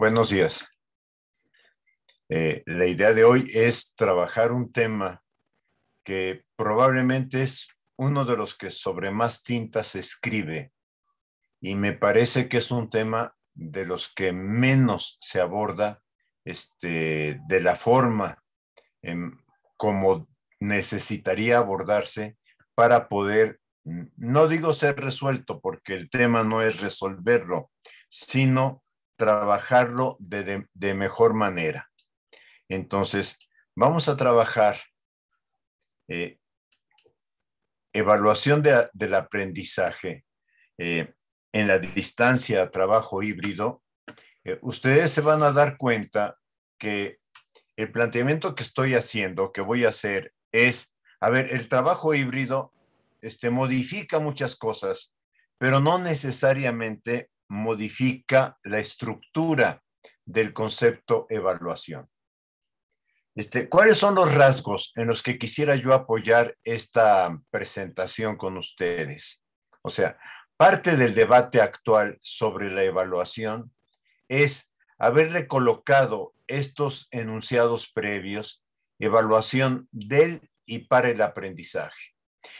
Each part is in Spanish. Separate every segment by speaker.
Speaker 1: Buenos días. Eh, la idea de hoy es trabajar un tema que probablemente es uno de los que sobre más tintas se escribe y me parece que es un tema de los que menos se aborda este, de la forma en, em, como necesitaría abordarse para poder, no digo ser resuelto, porque el tema no es resolverlo, sino trabajarlo de, mejor manera. Entonces, vamos a trabajar eh, evaluación del aprendizaje eh, en la distancia a trabajo híbrido. Eh, ustedes se van a dar cuenta que el planteamiento que estoy haciendo, que voy a hacer, es, a ver, el trabajo híbrido este, modifica muchas cosas, pero no necesariamente modifica la estructura del concepto evaluación. Este, ¿Cuáles son los rasgos en los que quisiera yo apoyar esta presentación con ustedes? O sea, parte del debate actual sobre la evaluación es haber recolocado estos enunciados previos, evaluación del y para el aprendizaje.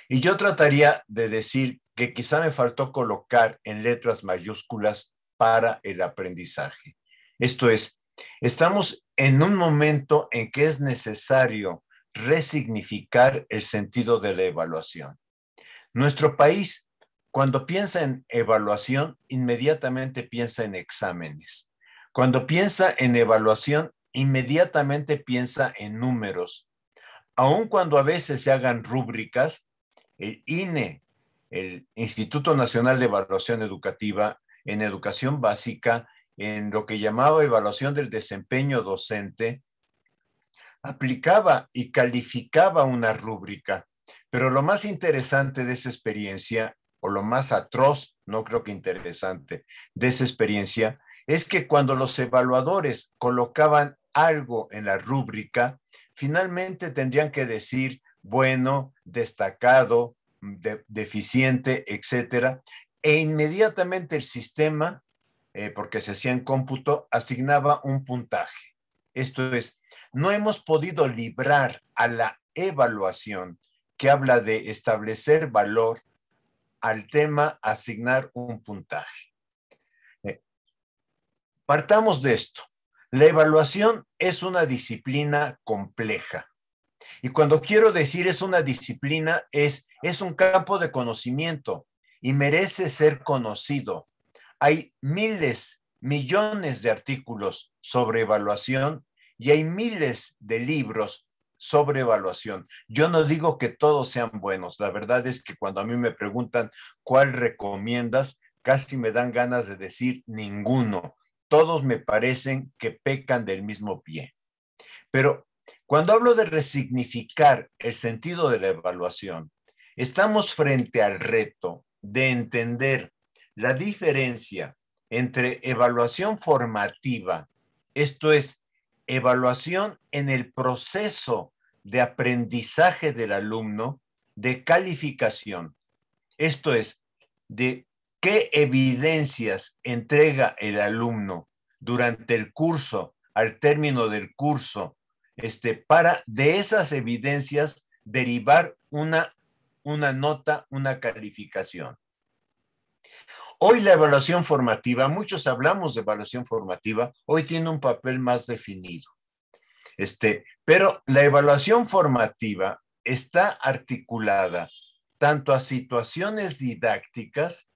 Speaker 1: Y yo trataría de decir que quizá me faltó colocar en letras mayúsculas para el aprendizaje. Esto es, estamos en un momento en que es necesario resignificar el sentido de la evaluación. Nuestro país, cuando piensa en evaluación, inmediatamente piensa en exámenes. Cuando piensa en evaluación, inmediatamente piensa en números. Aun cuando a veces se hagan rúbricas, el INE el Instituto Nacional de Evaluación Educativa en educación básica, en lo que llamaba evaluación del desempeño docente, aplicaba y calificaba una rúbrica. Pero lo más interesante de esa experiencia, o lo más atroz, no creo que interesante, de esa experiencia, es que cuando los evaluadores colocaban algo en la rúbrica, finalmente tendrían que decir bueno, destacado, deficiente, etcétera, e inmediatamente el sistema, eh, porque se hacía en cómputo, asignaba un puntaje. Esto es, no hemos podido librar a la evaluación que habla de establecer valor al tema asignar un puntaje. Eh, partamos de esto. La evaluación es una disciplina compleja y cuando quiero decir es una disciplina, es, es un campo de conocimiento y merece ser conocido. Hay miles, millones de artículos sobre evaluación y hay miles de libros sobre evaluación. Yo no digo que todos sean buenos. La verdad es que cuando a mí me preguntan cuál recomiendas, casi me dan ganas de decir ninguno. Todos me parecen que pecan del mismo pie. Pero cuando hablo de resignificar el sentido de la evaluación, estamos frente al reto de entender la diferencia entre evaluación formativa, esto es, evaluación en el proceso de aprendizaje del alumno, de calificación, esto es, de qué evidencias entrega el alumno durante el curso, al término del curso, este, para de esas evidencias derivar una, nota, una calificación. Hoy la evaluación formativa, muchos hablamos de evaluación formativa, hoy tiene un papel más definido. Este, pero la evaluación formativa está articulada tanto a situaciones didácticas,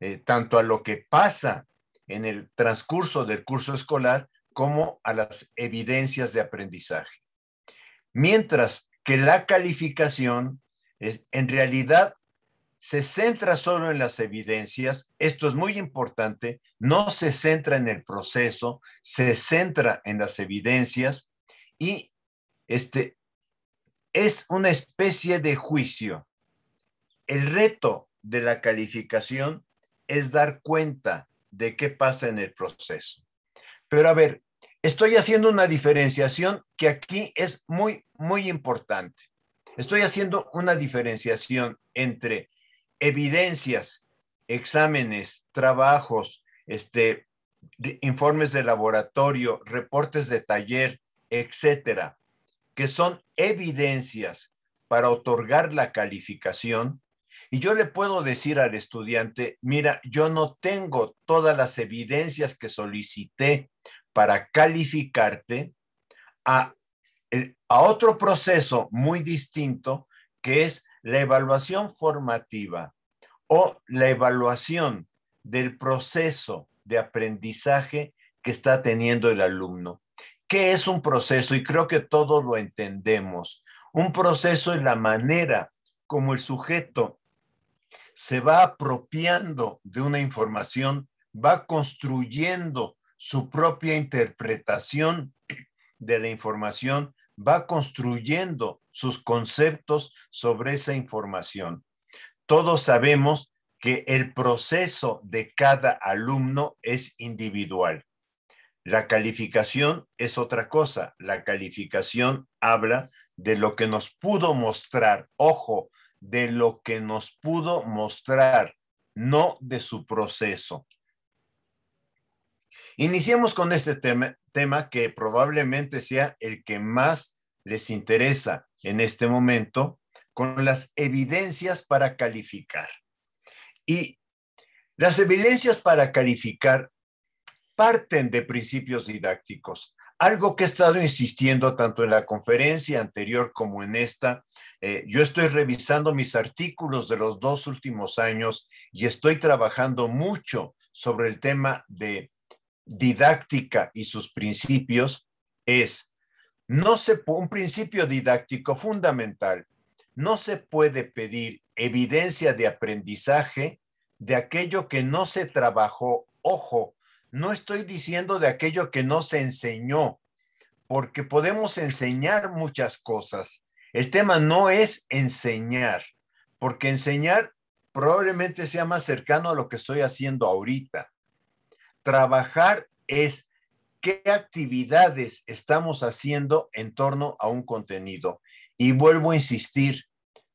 Speaker 1: eh, tanto a lo que pasa en el transcurso del curso escolar, como a las evidencias de aprendizaje. Mientras que la calificación es, en realidad se centra solo en las evidencias, esto es muy importante, no se centra en el proceso, se centra en las evidencias y este, es una especie de juicio. El reto de la calificación es dar cuenta de qué pasa en el proceso. Pero a ver, estoy haciendo una diferenciación que aquí es muy, muy importante. Estoy haciendo una diferenciación entre evidencias, exámenes, trabajos, este, informes de laboratorio, reportes de taller, etcétera, que son evidencias para otorgar la calificación y yo le puedo decir al estudiante, mira, yo no tengo todas las evidencias que solicité para calificarte a, otro proceso muy distinto, que es la evaluación formativa o la evaluación del proceso de aprendizaje que está teniendo el alumno. ¿Qué es un proceso? Y creo que todos lo entendemos. Un proceso es la manera como el sujeto se va apropiando de una información, va construyendo su propia interpretación de la información, va construyendo sus conceptos sobre esa información. Todos sabemos que el proceso de cada alumno es individual. La calificación es otra cosa. La calificación habla de lo que nos pudo mostrar, ojo, de lo que nos pudo mostrar, no de su proceso. Iniciemos con este tema, tema que probablemente sea el que más les interesa en este momento, con las evidencias para calificar. Y las evidencias para calificar parten de principios didácticos, algo que he estado insistiendo tanto en la conferencia anterior como en esta, eh, yo estoy revisando mis artículos de los dos últimos años y estoy trabajando mucho sobre el tema de didáctica y sus principios, es, no se, un principio didáctico fundamental, no se puede pedir evidencia de aprendizaje de aquello que no se trabajó, ojo, no estoy diciendo de aquello que no se enseñó, porque podemos enseñar muchas cosas. El tema no es enseñar, porque enseñar probablemente sea más cercano a lo que estoy haciendo ahorita. Trabajar es qué actividades estamos haciendo en torno a un contenido. Y vuelvo a insistir,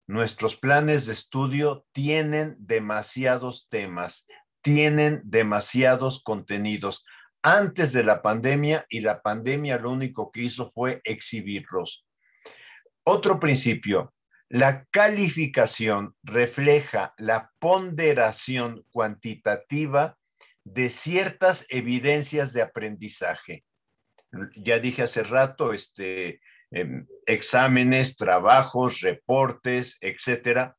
Speaker 1: nuestros planes de estudio tienen demasiados temas tienen demasiados contenidos antes de la pandemia y la pandemia lo único que hizo fue exhibirlos. Otro principio, la calificación refleja la ponderación cuantitativa de ciertas evidencias de aprendizaje. Ya dije hace rato, este, em, exámenes, trabajos, reportes, etcétera.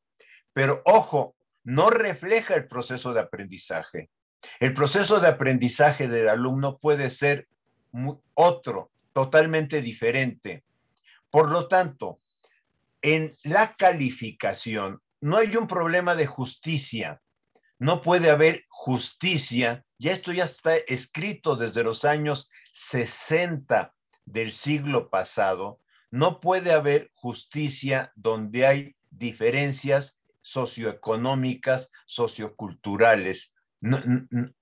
Speaker 1: Pero ojo, no refleja el proceso de aprendizaje. El proceso de aprendizaje del alumno puede ser otro, totalmente diferente. Por lo tanto, en la calificación no hay un problema de justicia. No puede haber justicia. Ya esto ya está escrito desde los años 60 del siglo pasado. No puede haber justicia donde hay diferencias socioeconómicas, socioculturales.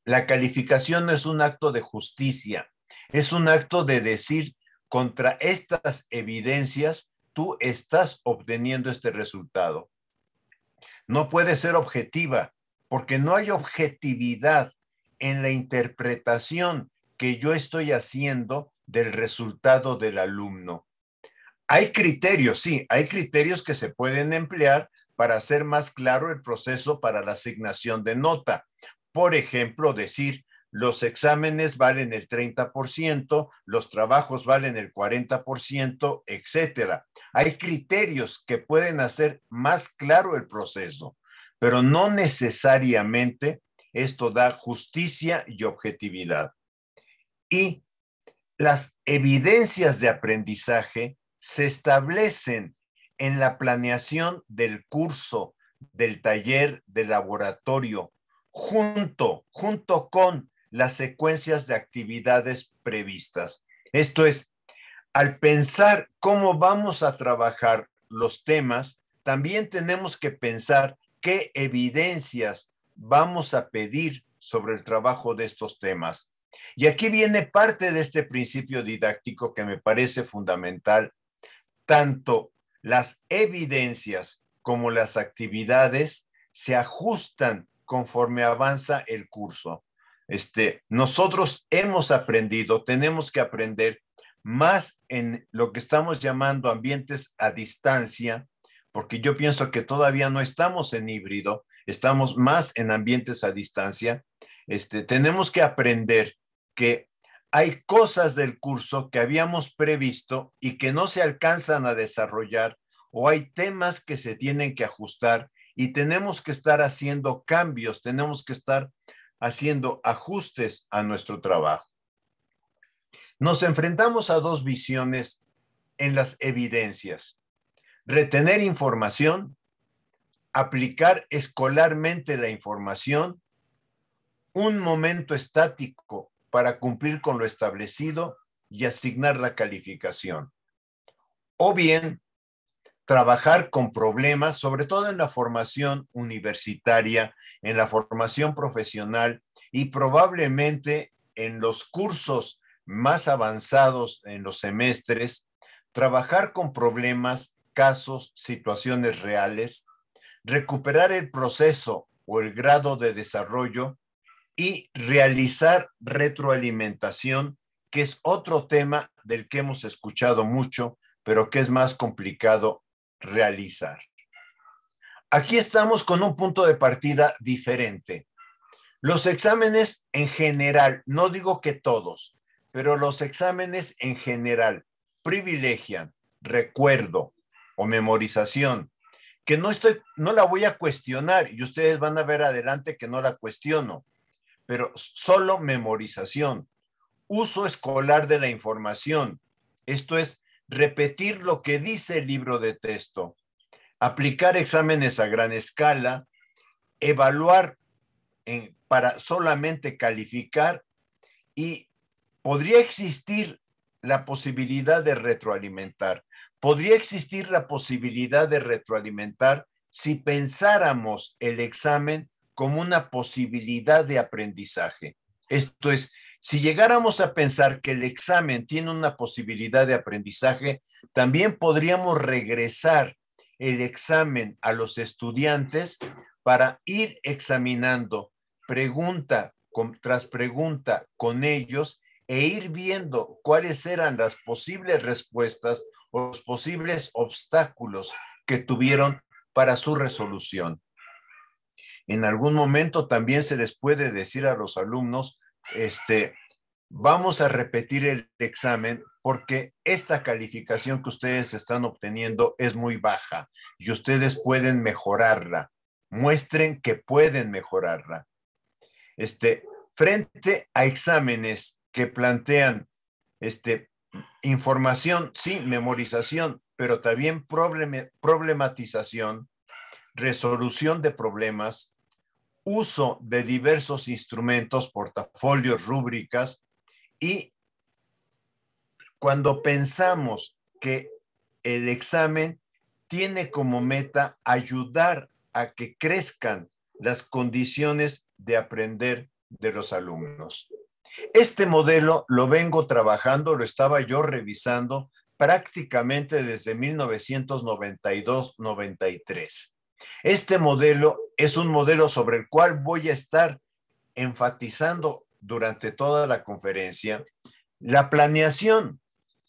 Speaker 1: la calificación no es un acto de justicia, es un acto de decir contra estas evidencias tú estás obteniendo este resultado. No puede ser objetiva porque no hay objetividad en la interpretación que yo estoy haciendo del resultado del alumno. Hay criterios, sí, hay criterios que se pueden emplear para hacer más claro el proceso para la asignación de nota. Por ejemplo, decir, los exámenes valen el 30%, los trabajos valen el 40%, etc. Hay criterios que pueden hacer más claro el proceso, pero no necesariamente esto da justicia y objetividad. Y las evidencias de aprendizaje se establecen en la planeación del curso, del taller, del laboratorio, junto, junto con las secuencias de actividades previstas. Esto es, al pensar cómo vamos a trabajar los temas, también tenemos que pensar qué evidencias vamos a pedir sobre el trabajo de estos temas. Y aquí viene parte de este principio didáctico que me parece fundamental, tanto las evidencias como las actividades se ajustan conforme avanza el curso. Este, nosotros hemos aprendido, tenemos que aprender más en lo que estamos llamando ambientes a distancia, porque yo pienso que todavía no estamos en híbrido, estamos más en ambientes a distancia. Este, tenemos que aprender que hay cosas del curso que habíamos previsto y que no se alcanzan a desarrollar o hay temas que se tienen que ajustar y tenemos que estar haciendo cambios, tenemos que estar haciendo ajustes a nuestro trabajo. Nos enfrentamos a dos visiones en las evidencias. Retener información, aplicar escolarmente la información, un momento estático para cumplir con lo establecido y asignar la calificación. O bien, trabajar con problemas, sobre todo en la formación universitaria, en la formación profesional y probablemente en los cursos más avanzados en los semestres, trabajar con problemas, casos, situaciones reales, recuperar el proceso o el grado de desarrollo y realizar retroalimentación, que es otro tema del que hemos escuchado mucho, pero que es más complicado realizar. Aquí estamos con un punto de partida diferente. Los exámenes en general, no digo que todos, pero los exámenes en general privilegian recuerdo o memorización, que no estoy, no la voy a cuestionar y ustedes van a ver adelante que no la cuestiono, pero solo memorización, uso escolar de la información, esto es, repetir lo que dice el libro de texto, aplicar exámenes a gran escala, evaluar para solamente calificar y podría existir la posibilidad de retroalimentar. Podría existir la posibilidad de retroalimentar si pensáramos el examen como una posibilidad de aprendizaje. Esto es, si llegáramos a pensar que el examen tiene una posibilidad de aprendizaje, también podríamos regresar el examen a los estudiantes para ir examinando pregunta tras pregunta con ellos e ir viendo cuáles eran las posibles respuestas o los posibles obstáculos que tuvieron para su resolución en algún momento también se les puede decir a los alumnos, este, vamos a repetir el examen porque esta calificación que ustedes están obteniendo es muy baja y ustedes pueden mejorarla. Muestren que pueden mejorarla. Este, frente a exámenes que plantean este, información, sí, memorización, pero también problematización, resolución de problemas, uso de diversos instrumentos, portafolios, rúbricas, y cuando pensamos que el examen tiene como meta ayudar a que crezcan las condiciones de aprender de los alumnos. Este modelo lo vengo trabajando, lo estaba yo revisando prácticamente desde 1992-93. Este modelo es un modelo sobre el cual voy a estar enfatizando durante toda la conferencia. La planeación.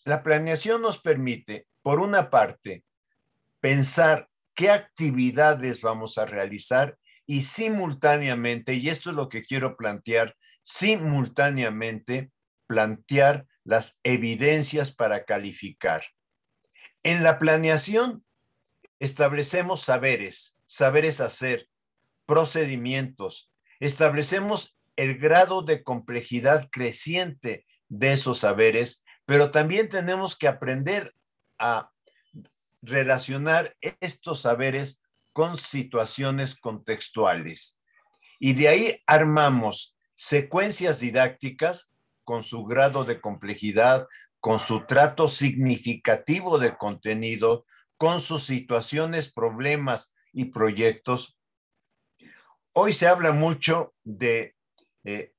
Speaker 1: La planeación nos permite, por una parte, pensar qué actividades vamos a realizar y simultáneamente, y esto es lo que quiero plantear, simultáneamente plantear las evidencias para calificar. En la planeación establecemos saberes, saberes hacer, procedimientos, establecemos el grado de complejidad creciente de esos saberes, pero también tenemos que aprender a relacionar estos saberes con situaciones contextuales. Y de ahí armamos secuencias didácticas con su grado de complejidad, con su trato significativo de contenido, con sus situaciones, problemas y proyectos. Hoy se habla mucho de eh,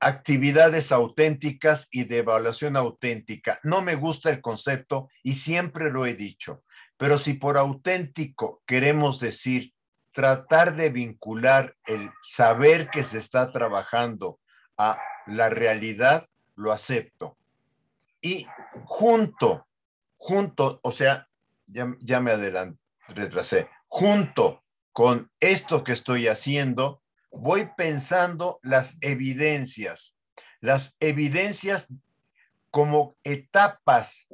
Speaker 1: actividades auténticas y de evaluación auténtica. No me gusta el concepto y siempre lo he dicho, pero si por auténtico queremos decir tratar de vincular el saber que se está trabajando a la realidad, lo acepto. Y junto, junto, o sea, ya, me adelanté, retrasé, junto con esto que estoy haciendo, voy pensando las evidencias, las evidencias como etapas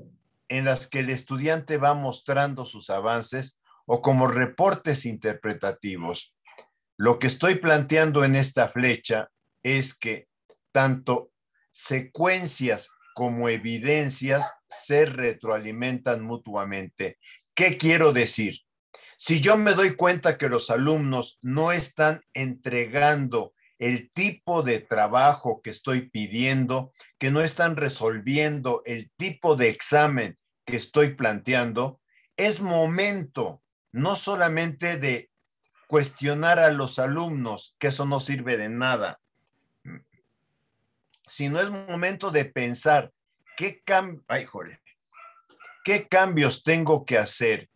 Speaker 1: en las que el estudiante va mostrando sus avances o como reportes interpretativos. Lo que estoy planteando en esta flecha es que tanto secuencias como evidencias se retroalimentan mutuamente. ¿Qué quiero decir? Si yo me doy cuenta que los alumnos no están entregando el tipo de trabajo que estoy pidiendo, que no están resolviendo el tipo de examen que estoy planteando, es momento no solamente de cuestionar a los alumnos, que eso no sirve de nada, si no es momento de pensar qué qué cambios tengo que hacer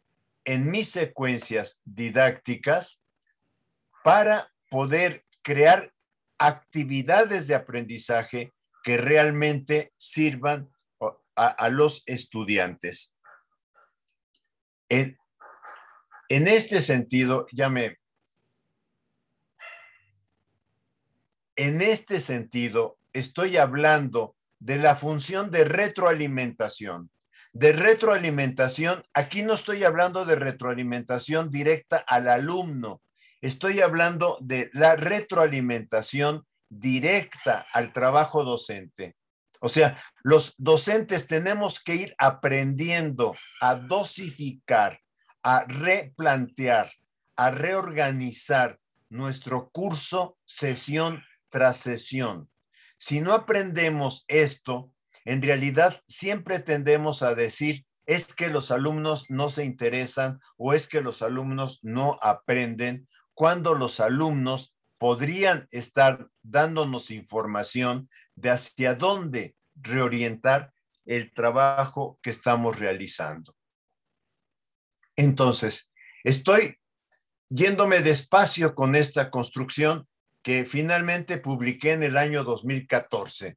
Speaker 1: en mis secuencias didácticas para poder crear actividades de aprendizaje que realmente sirvan a, los estudiantes. En, en este sentido, ya En este sentido, estoy hablando de la función de retroalimentación. De retroalimentación, aquí no estoy hablando de retroalimentación directa al alumno, estoy hablando de la retroalimentación directa al trabajo docente. O sea, los docentes tenemos que ir aprendiendo a dosificar, a replantear, a reorganizar nuestro curso sesión tras sesión. Si no aprendemos esto, en realidad siempre tendemos a decir, es que los alumnos no se interesan o es que los alumnos no aprenden, cuando los alumnos podrían estar dándonos información de hacia dónde reorientar el trabajo que estamos realizando. Entonces, estoy yéndome despacio con esta construcción que finalmente publiqué en el año 2014.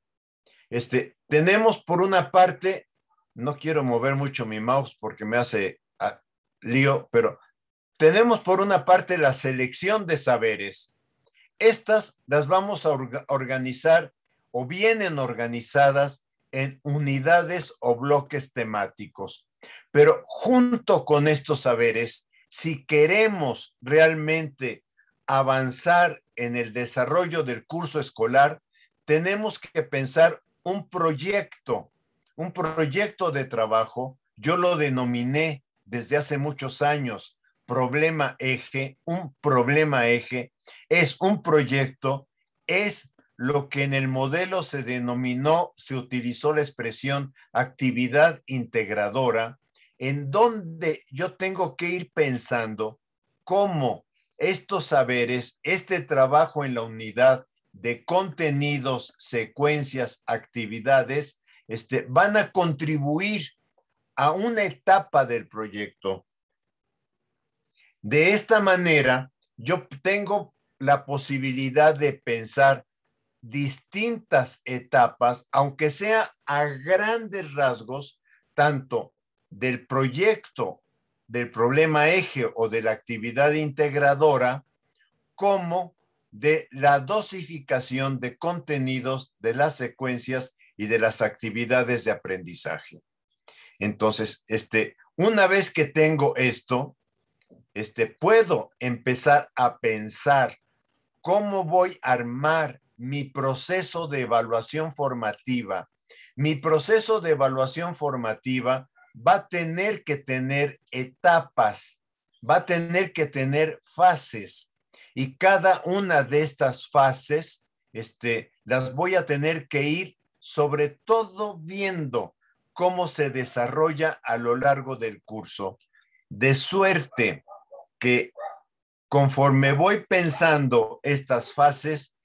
Speaker 1: Este, tenemos por una parte, no quiero mover mucho mi mouse porque me hace ah, lío, pero tenemos por una parte la selección de saberes. Estas las vamos a organizar o vienen organizadas en unidades o bloques temáticos. Pero junto con estos saberes, si queremos realmente avanzar en el desarrollo del curso escolar, tenemos que pensar un proyecto, un proyecto de trabajo. Yo lo denominé desde hace muchos años problema eje, un problema eje, es un proyecto, es lo que en el modelo se denominó, se utilizó la expresión actividad integradora, en donde yo tengo que ir pensando cómo estos saberes, este trabajo en la unidad de contenidos, secuencias, actividades, este, van a contribuir a una etapa del proyecto. De esta manera, yo tengo la posibilidad de pensar distintas etapas, aunque sea a grandes rasgos, tanto del proyecto del problema eje o de la actividad integradora como de la dosificación de contenidos de las secuencias y de las actividades de aprendizaje. Entonces, este, una vez que tengo esto, este, puedo empezar a pensar cómo voy a armar mi proceso de evaluación formativa. Mi proceso de evaluación formativa va a tener que tener etapas, va a tener que tener fases. Y cada una de estas fases, este, las voy a tener que ir sobre todo viendo cómo se desarrolla a lo largo del curso. De suerte que conforme voy pensando estas fases,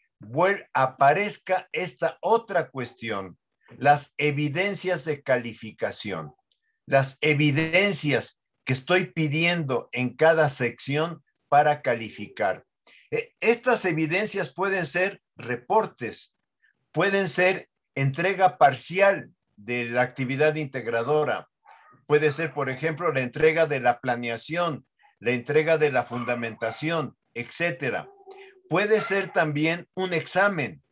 Speaker 1: aparezca esta otra cuestión, las evidencias de calificación las evidencias que estoy pidiendo en cada sección para calificar. E, estas evidencias pueden ser reportes, pueden ser entrega parcial de la actividad integradora, puede ser, por ejemplo, la entrega de la planeación, la entrega de la fundamentación, etcétera. Puede ser también un examen,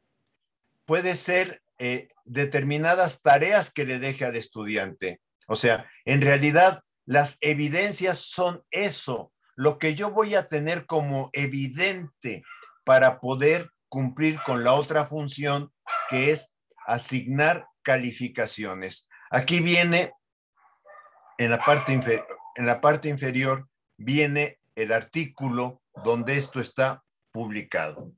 Speaker 1: puede ser eh, determinadas tareas que le deje al estudiante. O sea, en realidad las evidencias son eso, lo que yo voy a tener como evidente para poder cumplir con la otra función que es asignar calificaciones. Aquí viene, en la parte, inferior, en la parte inferior, viene el artículo donde esto está publicado.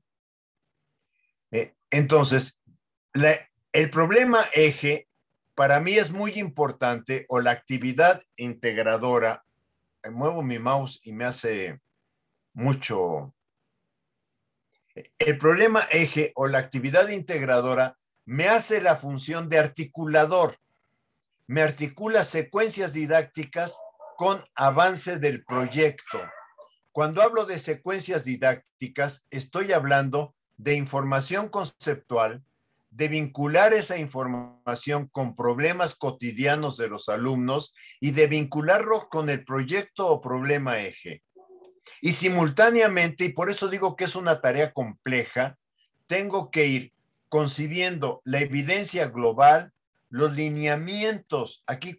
Speaker 1: Eh, entonces, el problema eje para mí es muy importante o la actividad integradora. Eh, muevo mi mouse y me hace mucho. Eh, el problema eje o la actividad integradora me hace la función de articulador. Me articula secuencias didácticas con avance del proyecto. Cuando hablo de secuencias didácticas, estoy hablando de información conceptual, de vincular esa información con problemas cotidianos de los alumnos y de vincularlo con el proyecto o problema eje. Y simultáneamente, y por eso digo que es una tarea compleja, tengo que ir concibiendo la evidencia global, los lineamientos, aquí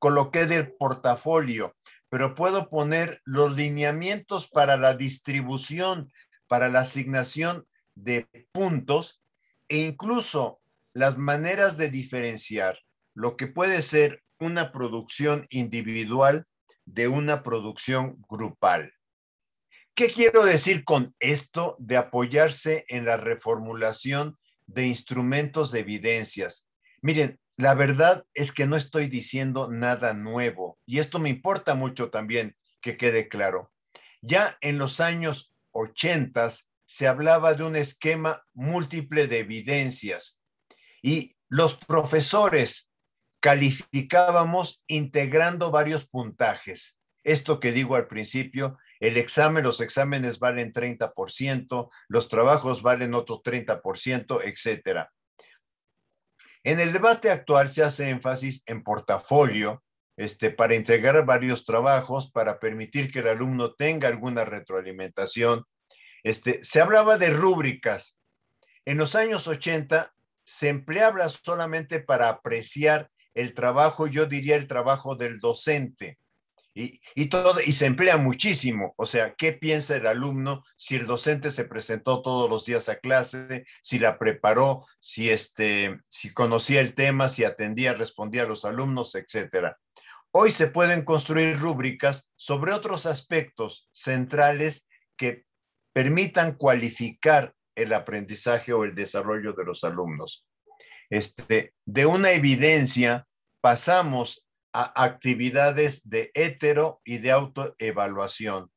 Speaker 1: coloqué del portafolio, pero puedo poner los lineamientos para la distribución, para la asignación de puntos e incluso las maneras de diferenciar lo que puede ser una producción individual de una producción grupal. ¿Qué quiero decir con esto de apoyarse en la reformulación de instrumentos de evidencias? Miren, la verdad es que no estoy diciendo nada nuevo y esto me importa mucho también que quede claro. Ya en los años 80 se hablaba de un esquema múltiple de evidencias y los profesores calificábamos integrando varios puntajes. Esto que digo al principio, el examen, los exámenes valen 30%, los trabajos valen otro 30%, etcétera. En el debate actual se hace énfasis en portafolio, este, para integrar varios trabajos, para permitir que el alumno tenga alguna retroalimentación, este, se hablaba de rúbricas. En los años 80 se empleaba solamente para apreciar el trabajo, yo diría el trabajo del docente. Y, todo, y se emplea muchísimo. O sea, ¿qué piensa el alumno si el docente se presentó todos los días a clase, si la preparó, si, este, si conocía el tema, si atendía, respondía a los alumnos, etcétera? Hoy se pueden construir rúbricas sobre otros aspectos centrales que permitan cualificar el aprendizaje o el desarrollo de los alumnos. Este, de una evidencia pasamos a actividades de hetero y de autoevaluación.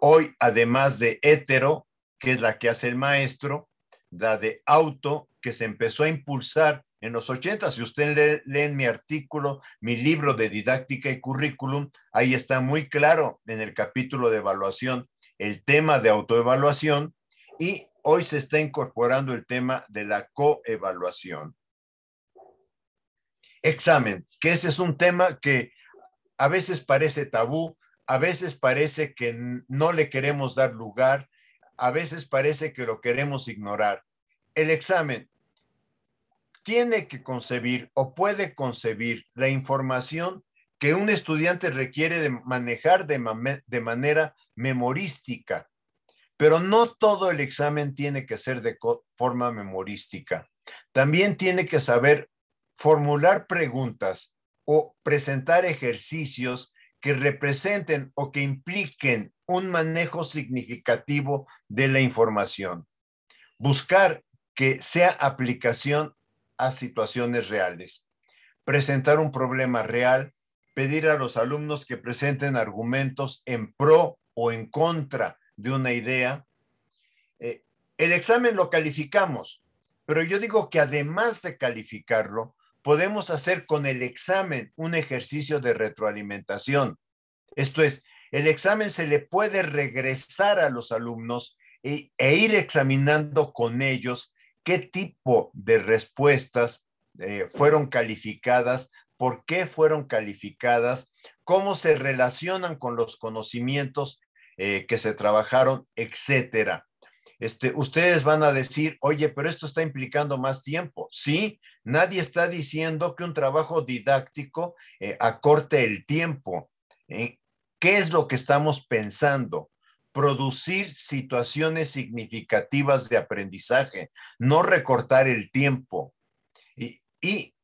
Speaker 1: Hoy, además de hetero, que es la que hace el maestro, la de auto, que se empezó a impulsar en los 80. Si usted lee, lee mi artículo, mi libro de didáctica y currículum, ahí está muy claro en el capítulo de evaluación el tema de autoevaluación y hoy se está incorporando el tema de la coevaluación. Examen, que ese es un tema que a veces parece tabú, a veces parece que no le queremos dar lugar, a veces parece que lo queremos ignorar. El examen tiene que concebir o puede concebir la información que un estudiante requiere de manejar de, de manera memorística, pero no todo el examen tiene que ser de forma memorística. También tiene que saber formular preguntas o presentar ejercicios que representen o que impliquen un manejo significativo de la información. Buscar que sea aplicación a situaciones reales. Presentar un problema real, pedir a los alumnos que presenten argumentos en pro o en contra de una idea. Eh, el examen lo calificamos, pero yo digo que además de calificarlo, podemos hacer con el examen un ejercicio de retroalimentación. Esto es, el examen se le puede regresar a los alumnos e, ir examinando con ellos qué tipo de respuestas eh, fueron calificadas por qué fueron calificadas, cómo se relacionan con los conocimientos eh, que se trabajaron, etcétera. Este, ustedes van a decir, oye, pero esto está implicando más tiempo. Sí, nadie está diciendo que un trabajo didáctico eh, acorte el tiempo. Eh, ¿Qué es lo que estamos pensando? Producir situaciones significativas de aprendizaje, no recortar el tiempo. Y, y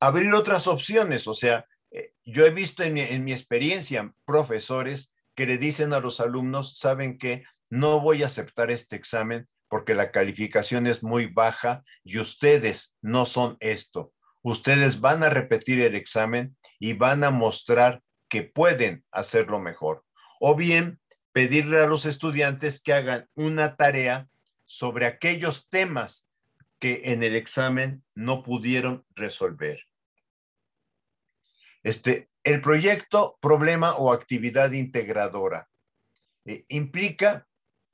Speaker 1: abrir otras opciones. O sea, eh, yo he visto en mi, experiencia profesores que le dicen a los alumnos, saben que no voy a aceptar este examen porque la calificación es muy baja y ustedes no son esto. Ustedes van a repetir el examen y van a mostrar que pueden hacerlo mejor. O bien pedirle a los estudiantes que hagan una tarea sobre aquellos temas que en el examen no pudieron resolver. Este, el proyecto, problema o actividad integradora eh, implica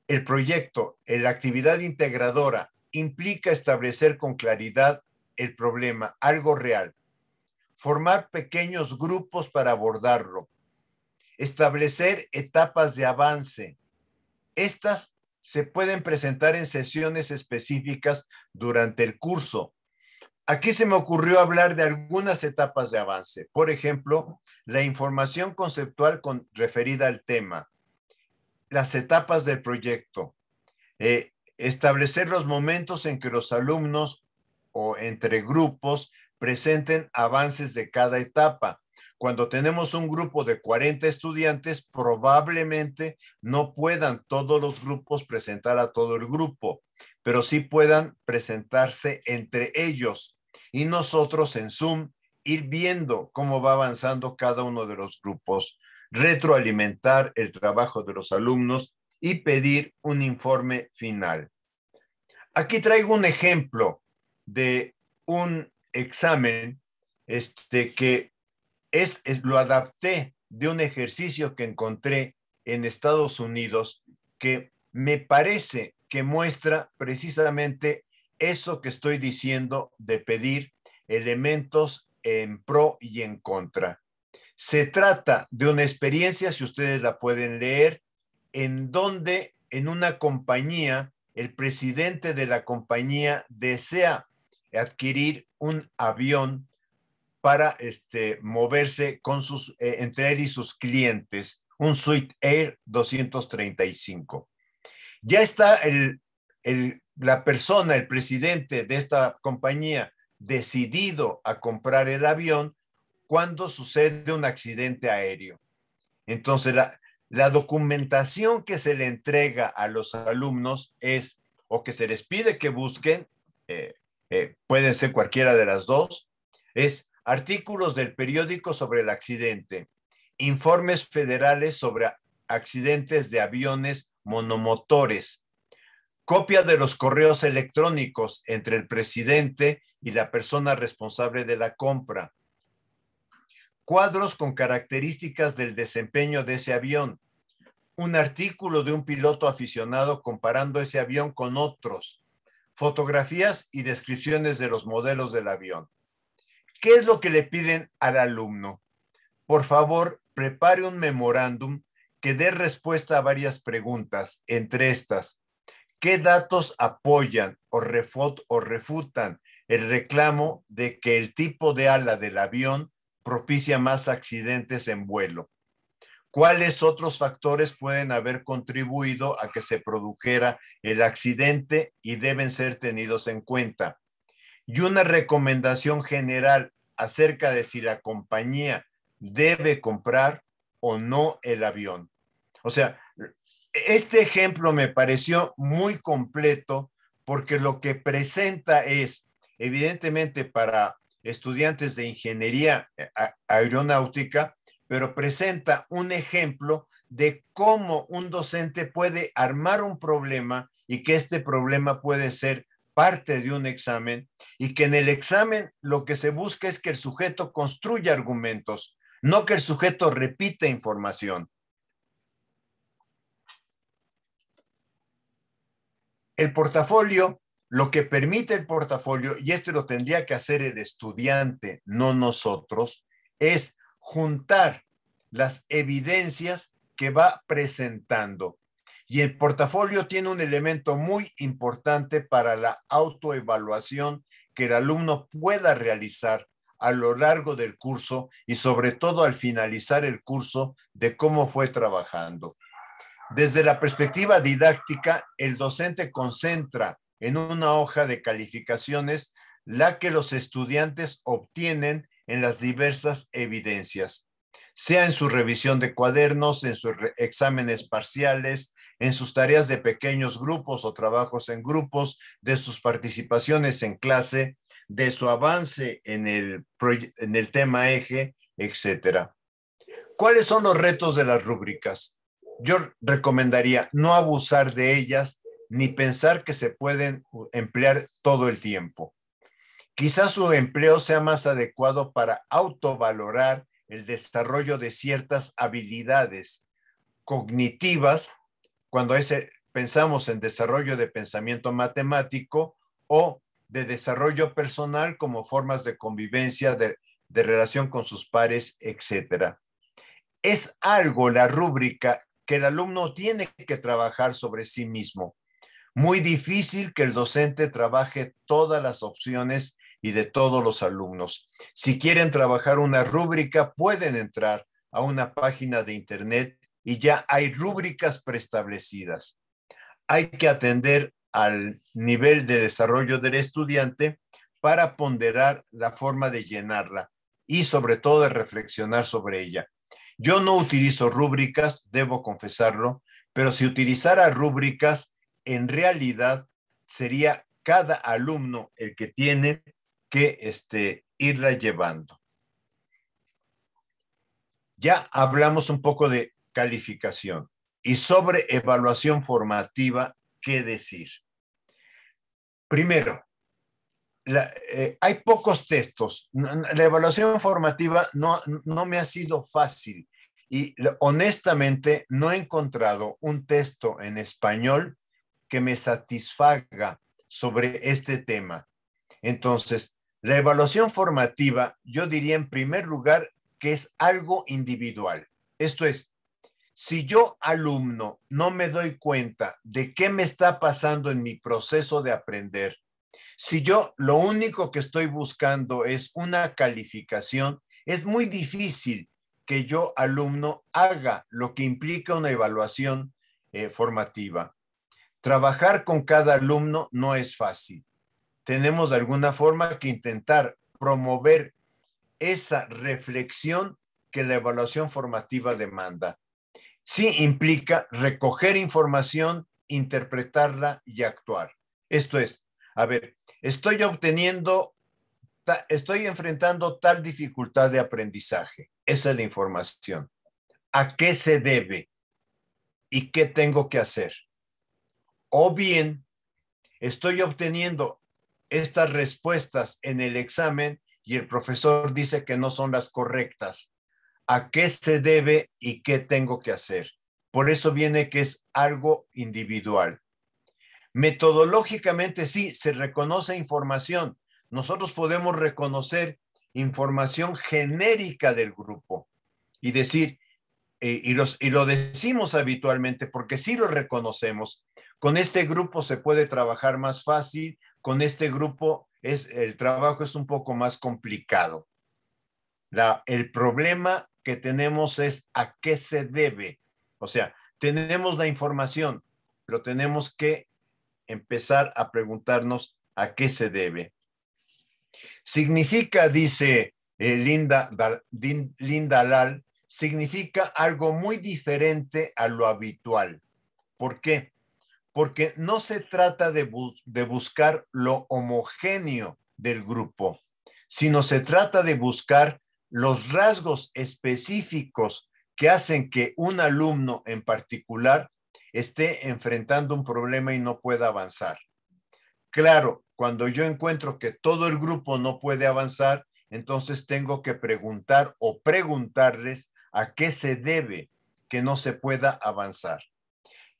Speaker 1: el proyecto, eh, la actividad integradora implica establecer con claridad el problema, algo real, formar pequeños grupos para abordarlo, establecer etapas de avance. Estas se pueden presentar en sesiones específicas durante el curso. Aquí se me ocurrió hablar de algunas etapas de avance. Por ejemplo, la información conceptual referida al tema, las etapas del proyecto, eh, establecer los momentos en que los alumnos o entre grupos presenten avances de cada etapa cuando tenemos un grupo de 40 estudiantes, probablemente no puedan todos los grupos presentar a todo el grupo, pero sí puedan presentarse entre ellos y nosotros en Zoom ir viendo cómo va avanzando cada uno de los grupos, retroalimentar el trabajo de los alumnos y pedir un informe final. Aquí traigo un ejemplo de un examen este, que es, lo adapté de un ejercicio que encontré en Estados Unidos que me parece que muestra precisamente eso que estoy diciendo de pedir elementos en pro y en contra. Se trata de una experiencia, si ustedes la pueden leer, en donde en una compañía el presidente de la compañía desea adquirir un avión para este, moverse con sus, eh, entre él y sus clientes, un Suite Air 235. Ya está la persona, el presidente de esta compañía, decidido a comprar el avión cuando sucede un accidente aéreo. Entonces, la, documentación que se le entrega a los alumnos es, o que se les pide que busquen, eh, eh, pueden ser cualquiera de las dos, es artículos del periódico sobre el accidente, informes federales sobre accidentes de aviones monomotores, copia de los correos electrónicos entre el presidente y la persona responsable de la compra, cuadros con características del desempeño de ese avión, un artículo de un piloto aficionado comparando ese avión con otros, fotografías y descripciones de los modelos del avión. ¿Qué es lo que le piden al alumno? Por favor, prepare un memorándum que dé respuesta a varias preguntas, entre estas, ¿qué datos apoyan o, refutan el reclamo de que el tipo de ala del avión propicia más accidentes en vuelo? ¿Cuáles otros factores pueden haber contribuido a que se produjera el accidente y deben ser tenidos en cuenta? y una recomendación general acerca de si la compañía debe comprar o no el avión. O sea, este ejemplo me pareció muy completo porque lo que presenta es, evidentemente, para estudiantes de ingeniería eh, aeronáutica, pero presenta un ejemplo de cómo un docente puede armar un problema y que este problema puede ser parte de un examen y que en el examen lo que se busca es que el sujeto construya argumentos, no que el sujeto repita información. El portafolio, lo que permite el portafolio, y este lo tendría que hacer el estudiante, no nosotros, es juntar las evidencias que va presentando. Y el portafolio tiene un elemento muy importante para la autoevaluación que el alumno pueda realizar a lo largo del curso y sobre todo al finalizar el curso de cómo fue trabajando. Desde la perspectiva didáctica, el docente concentra en una hoja de calificaciones la que los estudiantes obtienen en las diversas evidencias, sea en su revisión de cuadernos, en sus exámenes parciales, en sus tareas de pequeños grupos o trabajos en grupos, de sus participaciones en clase, de su avance en el, en el tema eje, etc. ¿Cuáles son los retos de las rúbricas? Yo recomendaría no abusar de ellas ni pensar que se pueden emplear todo el tiempo. Quizás su empleo sea más adecuado para autovalorar el desarrollo de ciertas habilidades cognitivas cuando pensamos en desarrollo de pensamiento matemático o de desarrollo personal como formas de convivencia, de, de relación con sus pares, etc. Es algo la rúbrica que el alumno tiene que trabajar sobre sí mismo. Muy difícil que el docente trabaje todas las opciones y de todos los alumnos. Si quieren trabajar una rúbrica, pueden entrar a una página de internet y ya hay rúbricas preestablecidas. Hay que atender al nivel de desarrollo del estudiante para ponderar la forma de llenarla y sobre todo de reflexionar sobre ella. Yo no utilizo rúbricas, debo confesarlo, pero si utilizara rúbricas, en realidad sería cada alumno el que tiene que este, irla llevando. Ya hablamos un poco de calificación. Y sobre evaluación formativa, ¿qué decir? Primero, eh, hay pocos textos. La evaluación formativa no, no me ha sido fácil y honestamente no he encontrado un texto en español que me satisfaga sobre este tema. Entonces, la evaluación formativa, yo diría en primer lugar que es algo individual. Esto es, si yo, alumno, no me doy cuenta de qué me está pasando en mi proceso de aprender, si yo lo único que estoy buscando es una calificación, es muy difícil que yo, alumno, haga lo que implica una evaluación eh, formativa. Trabajar con cada alumno no es fácil. Tenemos de alguna forma que intentar promover esa reflexión que la evaluación formativa demanda sí implica recoger información, interpretarla y actuar. Esto es, a ver, estoy obteniendo, estoy enfrentando tal dificultad de aprendizaje. Esa es la información. ¿A qué se debe? ¿Y qué tengo que hacer? O bien, estoy obteniendo estas respuestas en el examen y el profesor dice que no son las correctas a qué se debe y qué tengo que hacer. Por eso viene que es algo individual. Metodológicamente sí, se reconoce información. Nosotros podemos reconocer información genérica del grupo y decir, eh, y, los, y lo decimos habitualmente porque sí lo reconocemos, con este grupo se puede trabajar más fácil, con este grupo es, el trabajo es un poco más complicado. La, el problema que tenemos es a qué se debe. O sea, tenemos la información, pero tenemos que empezar a preguntarnos a qué se debe. Significa, dice eh, Linda, Linda Lal, significa algo muy diferente a lo habitual. ¿Por qué? Porque no se trata de, de buscar lo homogéneo del grupo, sino se trata de buscar los rasgos específicos que hacen que un alumno en particular esté enfrentando un problema y no pueda avanzar. Claro, cuando yo encuentro que todo el grupo no puede avanzar, entonces tengo que preguntar o preguntarles a qué se debe que no se pueda avanzar.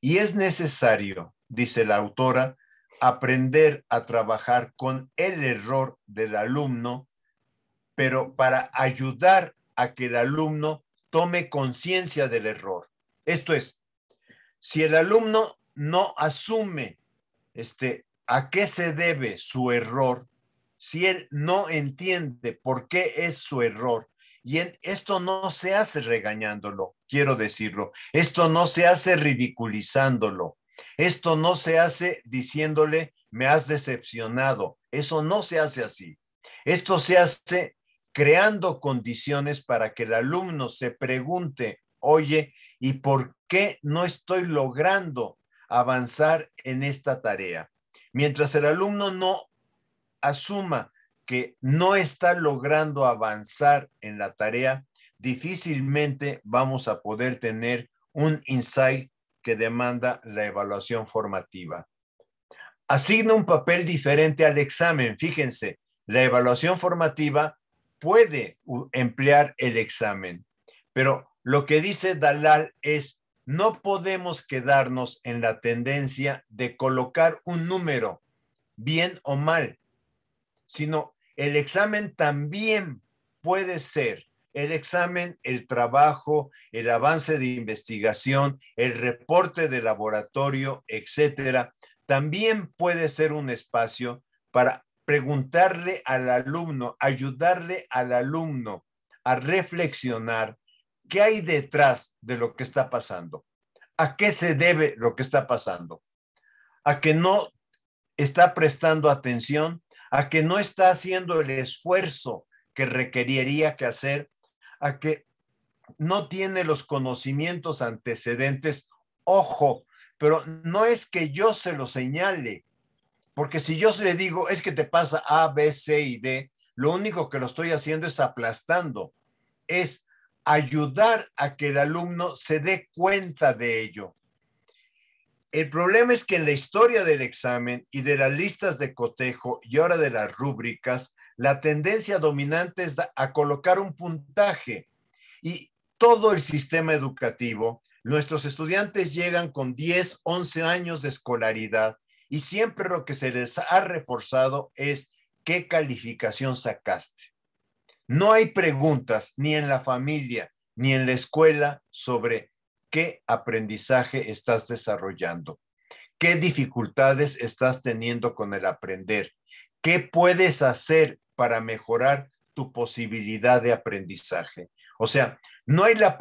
Speaker 1: Y es necesario, dice la autora, aprender a trabajar con el error del alumno pero para ayudar a que el alumno tome conciencia del error. Esto es, si el alumno no asume este, a qué se debe su error, si él no entiende por qué es su error, y esto no se hace regañándolo, quiero decirlo, esto no se hace ridiculizándolo, esto no se hace diciéndole, me has decepcionado, eso no se hace así. Esto se hace creando condiciones para que el alumno se pregunte, oye, ¿y por qué no estoy logrando avanzar en esta tarea? Mientras el alumno no asuma que no está logrando avanzar en la tarea, difícilmente vamos a poder tener un insight que demanda la evaluación formativa. Asigna un papel diferente al examen. Fíjense, la evaluación formativa puede emplear el examen. Pero lo que dice Dalal es, no podemos quedarnos en la tendencia de colocar un número, bien o mal, sino el examen también puede ser el examen, el trabajo, el avance de investigación, el reporte de laboratorio, etcétera, también puede ser un espacio para preguntarle al alumno, ayudarle al alumno a reflexionar qué hay detrás de lo que está pasando, a qué se debe lo que está pasando, a que no está prestando atención, a que no está haciendo el esfuerzo que requeriría que hacer, a que no tiene los conocimientos antecedentes. Ojo, pero no es que yo se lo señale, porque si yo se le digo, es que te pasa A, B, C y D, lo único que lo estoy haciendo es aplastando, es ayudar a que el alumno se dé cuenta de ello. El problema es que en la historia del examen y de las listas de cotejo y ahora de las rúbricas, la tendencia dominante es a colocar un puntaje y todo el sistema educativo, nuestros estudiantes llegan con 10, 11 años de escolaridad y siempre lo que se les ha reforzado es qué calificación sacaste. No hay preguntas ni en la familia ni en la escuela sobre qué aprendizaje estás desarrollando, qué dificultades estás teniendo con el aprender, qué puedes hacer para mejorar tu posibilidad de aprendizaje. O sea, no hay la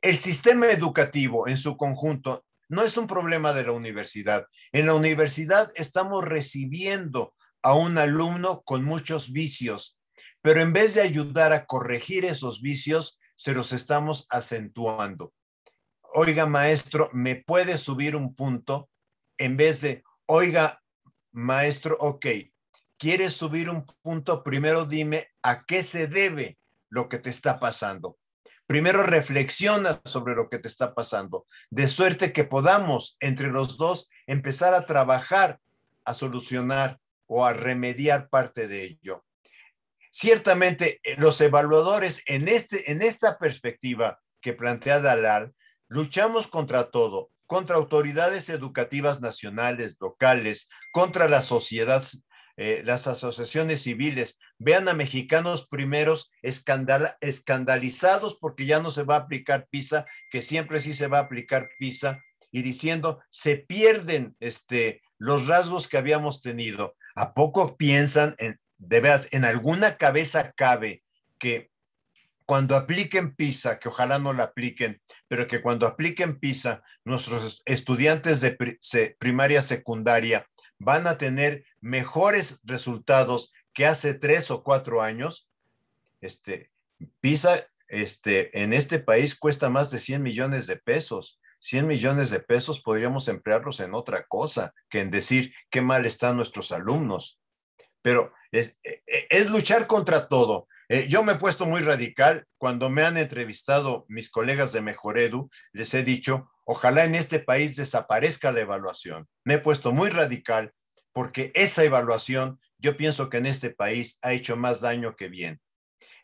Speaker 1: el sistema educativo en su conjunto no es un problema de la universidad. En la universidad estamos recibiendo a un alumno con muchos vicios, pero en vez de ayudar a corregir esos vicios, se los estamos acentuando. Oiga, maestro, ¿me puede subir un punto? En vez de, oiga, maestro, ok, ¿quieres subir un punto? Primero dime a qué se debe lo que te está pasando. Primero reflexiona sobre lo que te está pasando, de suerte que podamos entre los dos empezar a trabajar, a solucionar o a remediar parte de ello. Ciertamente, eh, los evaluadores en, este, en esta perspectiva que plantea Dalal, luchamos contra todo, contra autoridades educativas nacionales, locales, contra la sociedad eh, las asociaciones civiles, vean a mexicanos primeros escandal, escandalizados porque ya no se va a aplicar PISA, que siempre sí se va a aplicar PISA, y diciendo, se pierden este, los rasgos que habíamos tenido. ¿A poco piensan, de veras, en alguna cabeza cabe que cuando apliquen PISA, que ojalá no la apliquen, pero que cuando apliquen PISA, nuestros estudiantes de primaria, secundaria, van a tener mejores resultados que hace tres o cuatro años. Este, PISA este, en este país cuesta más de 100 millones de pesos. 100 millones de pesos podríamos emplearlos en otra cosa que en decir qué mal están nuestros alumnos. Pero es e, e, luchar contra todo. Eh, yo me he puesto muy radical. Cuando me han entrevistado mis colegas de Mejor Edu, les he dicho, ojalá en este país desaparezca la evaluación. Me he puesto muy radical porque esa evaluación yo pienso que en este país ha hecho más daño que bien.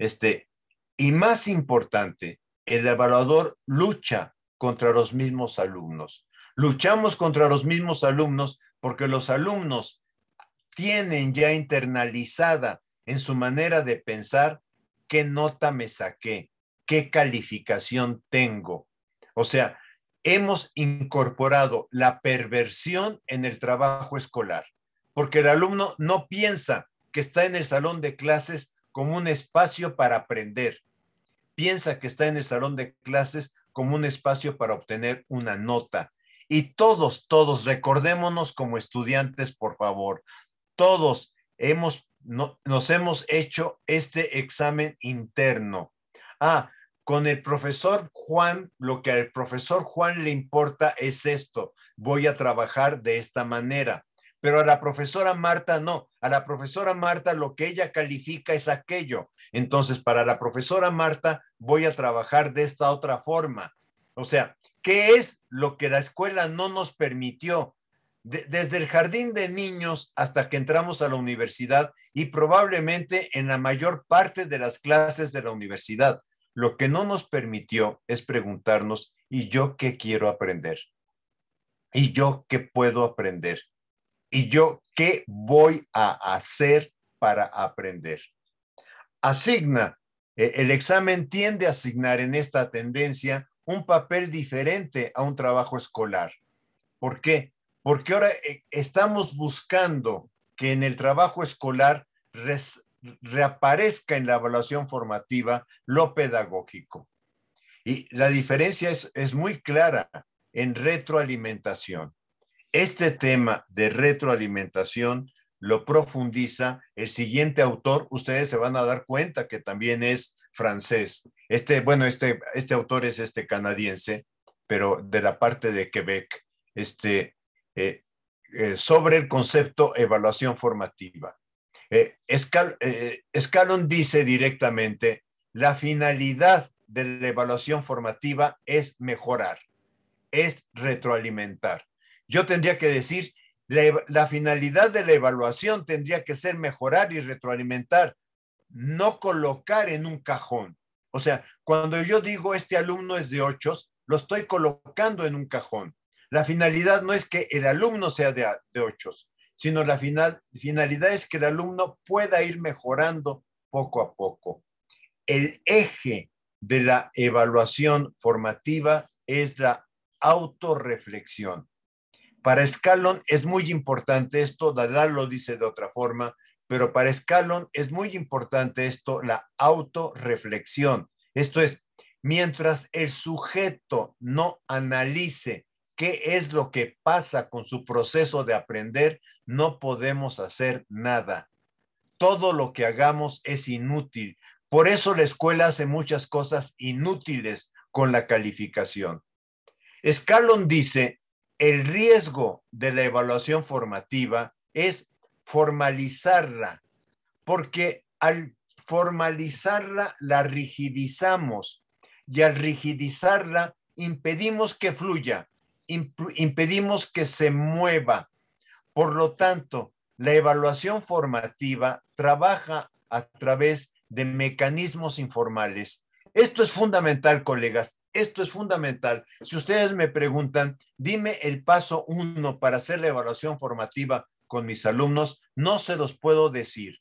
Speaker 1: Este, y más importante, el evaluador lucha contra los mismos alumnos. Luchamos contra los mismos alumnos porque los alumnos tienen ya internalizada en su manera de pensar qué nota me saqué, qué calificación tengo. O sea, hemos incorporado la perversión en el trabajo escolar, porque el alumno no piensa que está en el salón de clases como un espacio para aprender, piensa que está en el salón de clases como un espacio para obtener una nota. Y todos, todos, recordémonos como estudiantes, por favor, todos hemos nos hemos hecho este examen interno. Ah, con el profesor Juan, lo que al profesor Juan le importa es esto, voy a trabajar de esta manera. Pero a la profesora Marta no, a la profesora Marta lo que ella califica es aquello. Entonces, para la profesora Marta voy a trabajar de esta otra forma. O sea, ¿qué es lo que la escuela no nos permitió? desde el jardín de niños hasta que entramos a la universidad y probablemente en la mayor parte de las clases de la universidad. Lo que no nos permitió es preguntarnos, ¿y yo qué quiero aprender? ¿Y yo qué puedo aprender? ¿Y yo qué voy a hacer para aprender? Asigna, eh, el examen tiende a asignar en esta tendencia un papel diferente a un trabajo escolar. ¿Por qué? porque ahora eh, estamos buscando que en el trabajo escolar reaparezca en la evaluación formativa lo pedagógico. Y la diferencia es, es muy clara en retroalimentación. Este tema de retroalimentación lo profundiza el siguiente autor. Ustedes se van a dar cuenta que también es francés. Este, bueno, este, este autor es este canadiense, pero de la parte de Quebec, este eh, eh, sobre el concepto evaluación formativa. Eh, Escalón dice directamente, la finalidad de la evaluación formativa es mejorar, es retroalimentar. Yo tendría que decir, la, finalidad de la evaluación tendría que ser mejorar y retroalimentar, no colocar en un cajón. O sea, cuando yo digo este alumno es de ochos lo estoy colocando en un cajón. La finalidad no es que el alumno sea de, de ochos, sino la finalidad es que el alumno pueda ir mejorando poco a poco. El eje de la evaluación formativa es la autorreflexión. Para Scalon es muy importante esto, Dalal lo dice de otra forma, pero para Scalon es muy importante esto, la autorreflexión. Esto es, mientras el sujeto no analice qué es lo que pasa con su proceso de aprender, no podemos hacer nada. Todo lo que hagamos es inútil. Por eso la escuela hace muchas cosas inútiles con la calificación. Scallon dice, el riesgo de la evaluación formativa es formalizarla, porque al formalizarla la rigidizamos y al rigidizarla impedimos que fluya impedimos que se mueva. Por lo tanto, la evaluación formativa trabaja a través de mecanismos informales. Esto es fundamental, colegas, esto es fundamental. Si ustedes me preguntan, dime el paso uno para hacer la evaluación formativa con mis alumnos, no se los puedo decir.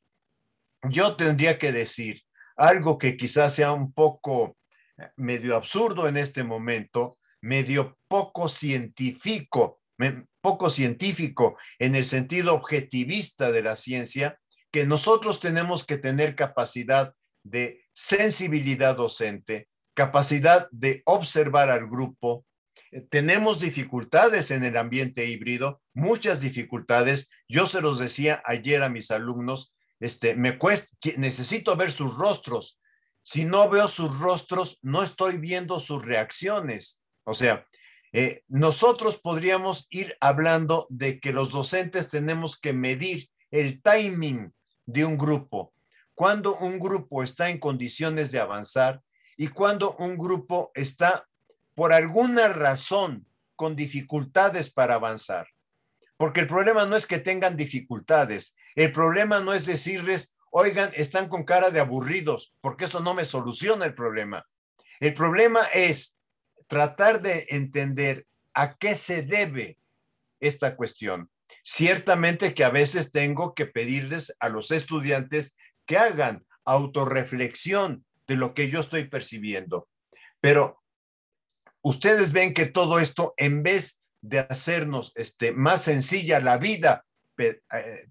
Speaker 1: Yo tendría que decir algo que quizás sea un poco eh, medio absurdo en este momento, medio poco científico, poco científico en el sentido objetivista de la ciencia, que nosotros tenemos que tener capacidad de sensibilidad docente, capacidad de observar al grupo. Eh, tenemos dificultades en el ambiente híbrido, muchas dificultades. Yo se los decía ayer a mis alumnos, este, me cuesta, necesito ver sus rostros. Si no veo sus rostros, no estoy viendo sus reacciones. O sea, eh, nosotros podríamos ir hablando de que los docentes tenemos que medir el timing de un grupo, cuando un grupo está en condiciones de avanzar y cuando un grupo está por alguna razón con dificultades para avanzar. Porque el problema no es que tengan dificultades, el problema no es decirles, oigan, están con cara de aburridos, porque eso no me soluciona el problema. El problema es tratar de entender a qué se debe esta cuestión. Ciertamente que a veces tengo que pedirles a los estudiantes que hagan autorreflexión de lo que yo estoy percibiendo. Pero ustedes ven que todo esto, en vez de hacernos este, más sencilla la vida eh,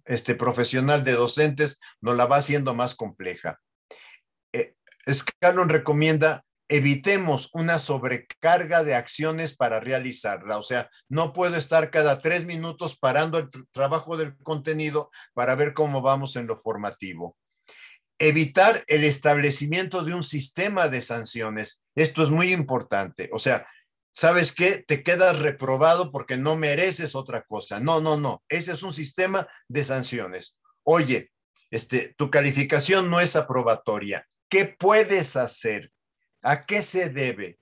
Speaker 1: este, profesional de docentes, nos la va haciendo más compleja. que eh, recomienda evitemos una sobrecarga de acciones para realizarla. O sea, no puedo estar cada tres minutos parando el trabajo del contenido para ver cómo vamos en lo formativo. Evitar el establecimiento de un sistema de sanciones. Esto es muy importante. O sea, ¿sabes qué? Te quedas reprobado porque no mereces otra cosa. No, no, no. Ese es un sistema de sanciones. Oye, este, tu calificación no es aprobatoria. ¿Qué puedes hacer? ¿A qué se debe?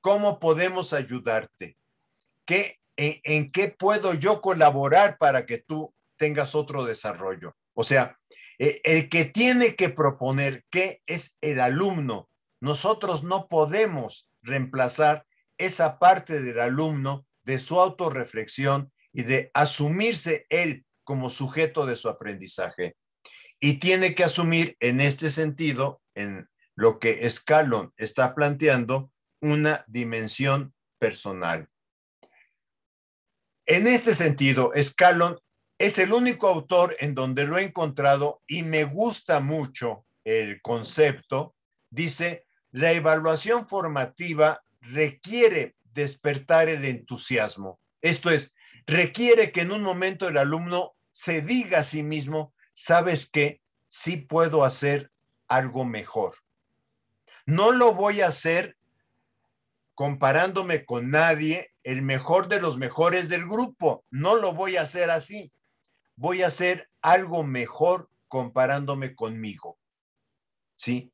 Speaker 1: ¿Cómo podemos ayudarte? ¿Qué, en, qué puedo yo colaborar para que tú tengas otro desarrollo? O sea, e, el que tiene que proponer qué es el alumno. Nosotros no podemos reemplazar esa parte del alumno de su autorreflexión y de asumirse él como sujeto de su aprendizaje. Y tiene que asumir en este sentido, en, lo que Scalon está planteando, una dimensión personal. En este sentido, Scalon es el único autor en donde lo he encontrado y me gusta mucho el concepto. Dice, la evaluación formativa requiere despertar el entusiasmo. Esto es, requiere que en un momento el alumno se diga a sí mismo, sabes que sí puedo hacer algo mejor. No lo voy a hacer comparándome con nadie, el mejor de los mejores del grupo. No lo voy a hacer así. Voy a hacer algo mejor comparándome conmigo. ¿Sí?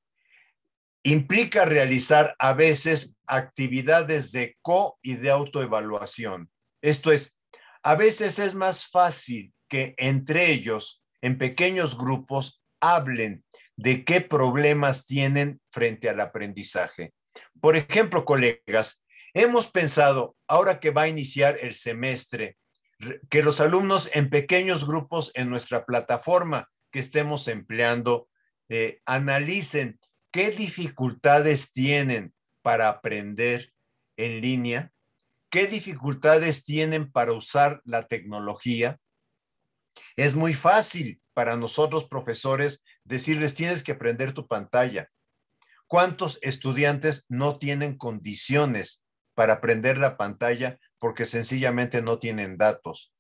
Speaker 1: Implica realizar a veces actividades de co y de autoevaluación. Esto es, a veces es más fácil que entre ellos, en pequeños grupos, hablen de qué problemas tienen frente al aprendizaje. Por ejemplo, colegas, hemos pensado, ahora que va a iniciar el semestre, que los alumnos en pequeños grupos en nuestra plataforma que estemos empleando eh, analicen qué dificultades tienen para aprender en línea, qué dificultades tienen para usar la tecnología. Es muy fácil para nosotros profesores decirles tienes que prender tu pantalla. ¿Cuántos estudiantes no tienen condiciones para prender la pantalla porque sencillamente no tienen datos?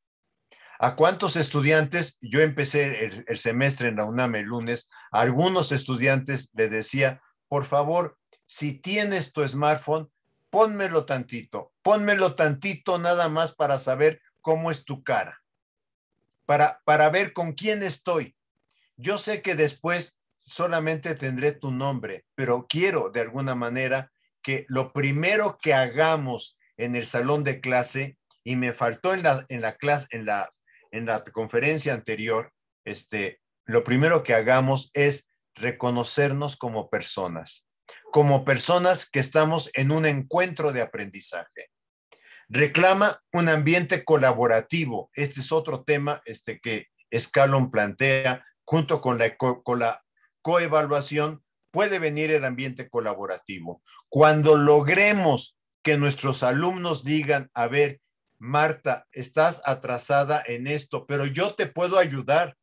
Speaker 1: ¿A cuántos estudiantes? Yo empecé el, semestre en la UNAM el lunes. algunos estudiantes le decía, por favor, si tienes tu smartphone, ponmelo tantito, ponmelo tantito nada más para saber cómo es tu cara, para, para ver con quién estoy, yo sé que después solamente tendré tu nombre, pero quiero de alguna manera que lo primero que hagamos en el salón de clase, y me faltó en la, conferencia anterior, este, lo primero que hagamos es reconocernos como personas, como personas que estamos en un encuentro de aprendizaje. Reclama un ambiente colaborativo. Este es otro tema este, que Scalon plantea junto con la, con la coevaluación, puede venir el ambiente colaborativo. Cuando logremos que nuestros alumnos digan, a ver, Marta, estás atrasada en esto, pero yo te puedo ayudar.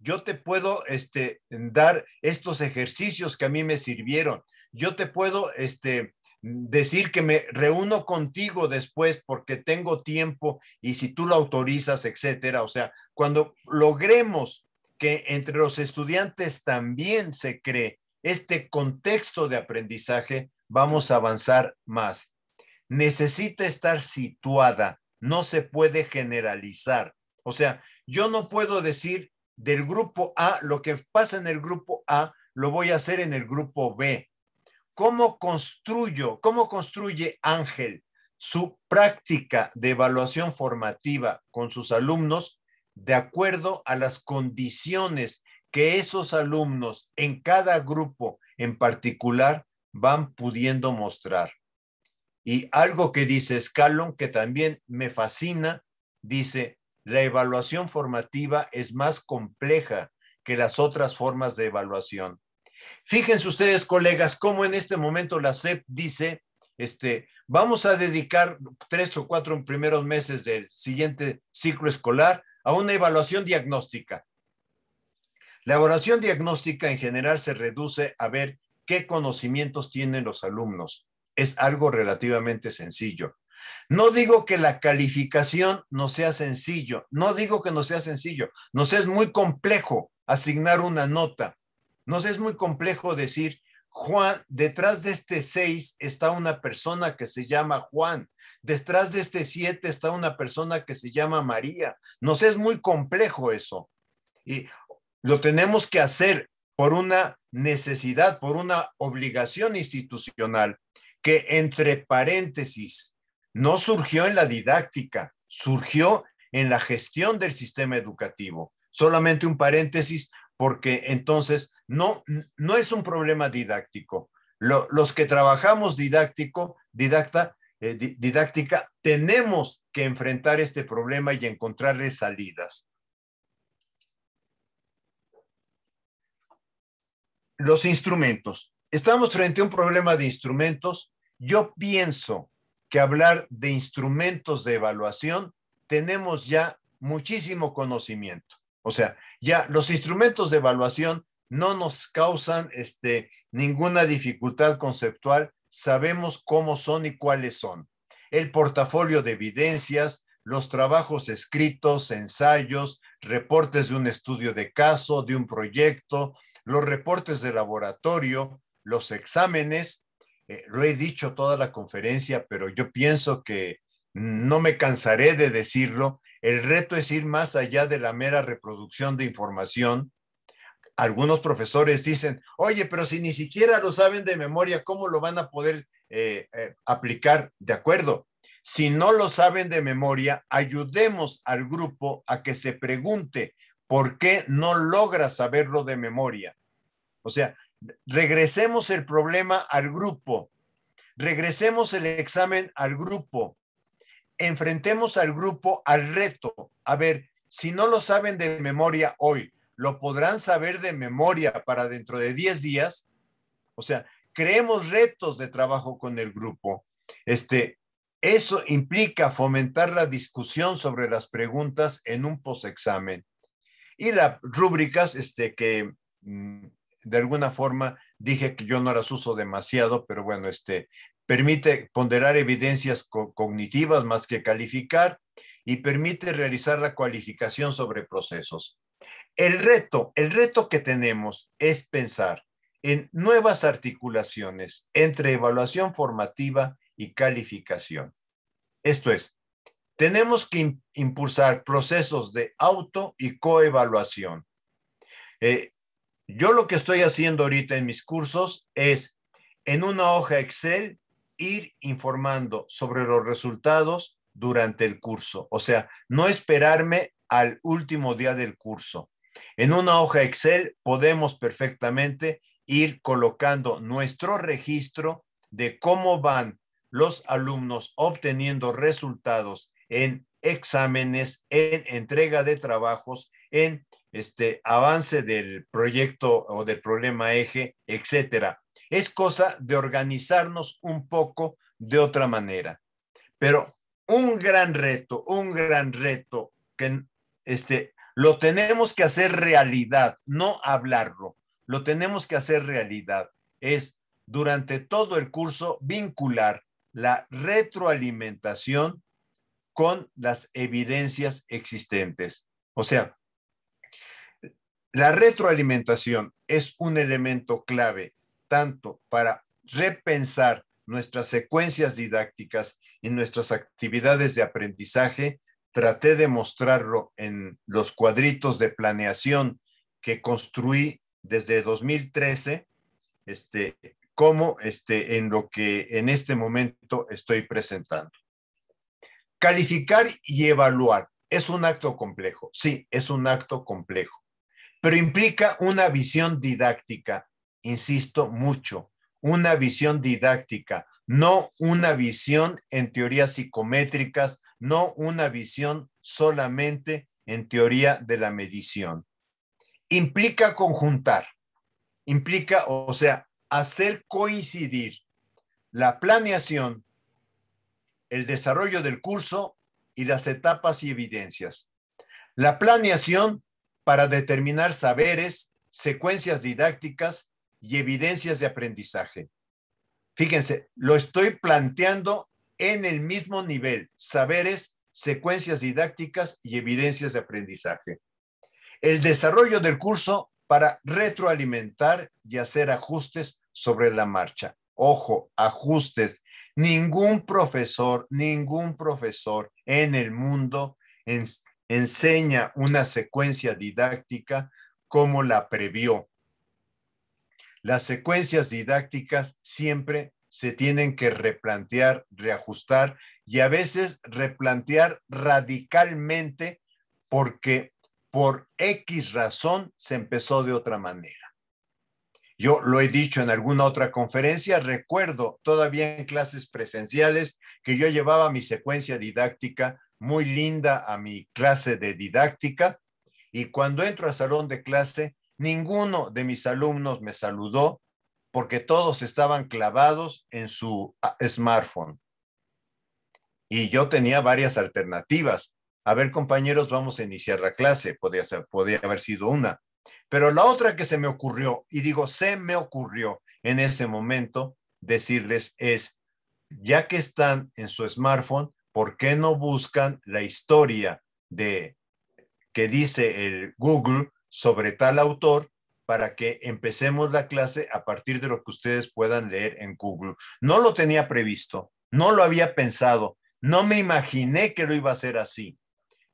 Speaker 1: Yo te puedo este, dar estos ejercicios que a mí me sirvieron. Yo te puedo este, decir que me reúno contigo después porque tengo tiempo y si tú lo autorizas, etcétera. O sea, cuando logremos que entre los estudiantes también se cree este contexto de aprendizaje, vamos a avanzar más. Necesita estar situada, no se puede generalizar. O sea, yo no puedo decir del grupo A, lo que pasa en el grupo A, lo voy a hacer en el grupo B. ¿Cómo construyo, cómo construye Ángel su práctica de evaluación formativa con sus alumnos de acuerdo a las condiciones que esos alumnos en cada grupo en particular van pudiendo mostrar. Y algo que dice Scallon, que también me fascina, dice, la evaluación formativa es más compleja que las otras formas de evaluación. Fíjense ustedes, colegas, cómo en este momento la CEP dice, este, vamos a dedicar tres o cuatro primeros meses del siguiente ciclo escolar a una evaluación diagnóstica. La evaluación diagnóstica en general se reduce a ver qué conocimientos tienen los alumnos. Es algo relativamente sencillo. No digo que la calificación no sea sencillo, no digo que no sea sencillo, nos es muy complejo asignar una nota, nos es muy complejo decir Juan, detrás de este seis está una persona que se llama Juan, detrás de este siete está una persona que se llama María. Nos es muy complejo eso. Y lo tenemos que hacer por una necesidad, por una obligación institucional que entre paréntesis no surgió en la didáctica, surgió en la gestión del sistema educativo. Solamente un paréntesis, porque entonces no, es un problema didáctico. los que trabajamos didáctico, eh, didáctica, tenemos que enfrentar este problema y encontrarle salidas. Los instrumentos. Estamos frente a un problema de instrumentos. Yo pienso que hablar de instrumentos de evaluación, tenemos ya muchísimo conocimiento. O sea, ya los instrumentos de evaluación no nos causan este, ninguna dificultad conceptual, sabemos cómo son y cuáles son. El portafolio de evidencias, los trabajos escritos, ensayos, reportes de un estudio de caso, de un proyecto, los reportes de laboratorio, los exámenes. Eh, lo he dicho toda la conferencia, pero yo pienso que no me cansaré de decirlo, el reto es ir más allá de la mera reproducción de información. Algunos profesores dicen, oye, pero si ni siquiera lo saben de memoria, ¿cómo lo van a poder eh, eh, aplicar? De acuerdo, si no lo saben de memoria, ayudemos al grupo a que se pregunte por qué no logra saberlo de memoria. O sea, regresemos el problema al grupo, regresemos el examen al grupo, enfrentemos al grupo al reto. A ver, si no lo saben de memoria hoy, ¿lo podrán saber de memoria para dentro de 10 días? O sea, creemos retos de trabajo con el grupo. Este, eso implica fomentar la discusión sobre las preguntas en un posexamen. Y las rúbricas este, que mm, de alguna forma dije que yo no las uso demasiado, pero bueno, este, permite ponderar evidencias cognitivas más que calificar y permite realizar la cualificación sobre procesos. El reto, el reto que tenemos es pensar en nuevas articulaciones entre evaluación formativa y calificación. Esto es, tenemos que impulsar procesos de auto y coevaluación. Eh, yo lo que estoy haciendo ahorita en mis cursos es en una hoja Excel ir informando sobre los resultados durante el curso, o sea, no esperarme al último día del curso. En una hoja Excel podemos perfectamente ir colocando nuestro registro de cómo van los alumnos obteniendo resultados en exámenes, en entrega de trabajos, en este avance del proyecto o del problema eje, etcétera. Es cosa de organizarnos un poco de otra manera. Pero un gran reto, un gran reto que este lo tenemos que hacer realidad, no hablarlo. Lo tenemos que hacer realidad. Es durante todo el curso vincular la retroalimentación con las evidencias existentes. O sea, la retroalimentación es un elemento clave tanto para repensar nuestras secuencias didácticas y nuestras actividades de aprendizaje. Traté de mostrarlo en los cuadritos de planeación que construí desde 2013, este, como este, en lo que en este momento estoy presentando. Calificar y evaluar es un acto complejo. Sí, es un acto complejo pero implica una visión didáctica, insisto mucho, una visión didáctica, no una visión en teorías psicométricas, no una visión solamente en teoría de la medición. Implica conjuntar, implica, o sea, hacer coincidir la planeación, el desarrollo del curso y las etapas y evidencias. La planeación para determinar saberes, secuencias didácticas y evidencias de aprendizaje. Fíjense, lo estoy planteando en el mismo nivel, saberes, secuencias didácticas y evidencias de aprendizaje. El desarrollo del curso para retroalimentar y hacer ajustes sobre la marcha. Ojo, ajustes. Ningún profesor, ningún profesor en el mundo enseña una secuencia didáctica como la previó. Las secuencias didácticas siempre se tienen que replantear, reajustar y a veces replantear radicalmente porque por X razón se empezó de otra manera. Yo lo he dicho en alguna otra conferencia, recuerdo todavía en clases presenciales que yo llevaba mi secuencia didáctica muy linda a mi clase de didáctica y cuando entro al salón de clase, ninguno de mis alumnos me saludó porque todos estaban clavados en su ah, smartphone. Y yo tenía varias alternativas. A ver, compañeros, vamos a iniciar la clase. Podía, ser, podía haber sido una. Pero la otra que se me ocurrió, y digo, se me ocurrió en ese momento decirles es, ya que están en su smartphone, ¿por qué no buscan la historia de que dice el Google sobre tal autor para que empecemos la clase a partir de lo que ustedes puedan leer en Google? No lo tenía previsto, no lo había pensado, no me imaginé que lo iba a hacer así.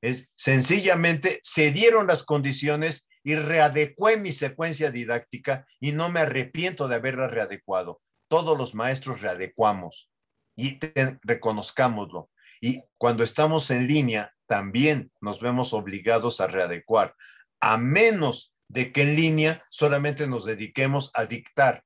Speaker 1: Es, sencillamente se dieron las condiciones y readecué mi secuencia didáctica y no me arrepiento de haberla readecuado. Todos los maestros readecuamos y reconozcámoslo. Y cuando estamos en línea, también nos vemos obligados a readecuar, a menos de que en línea solamente nos dediquemos a dictar,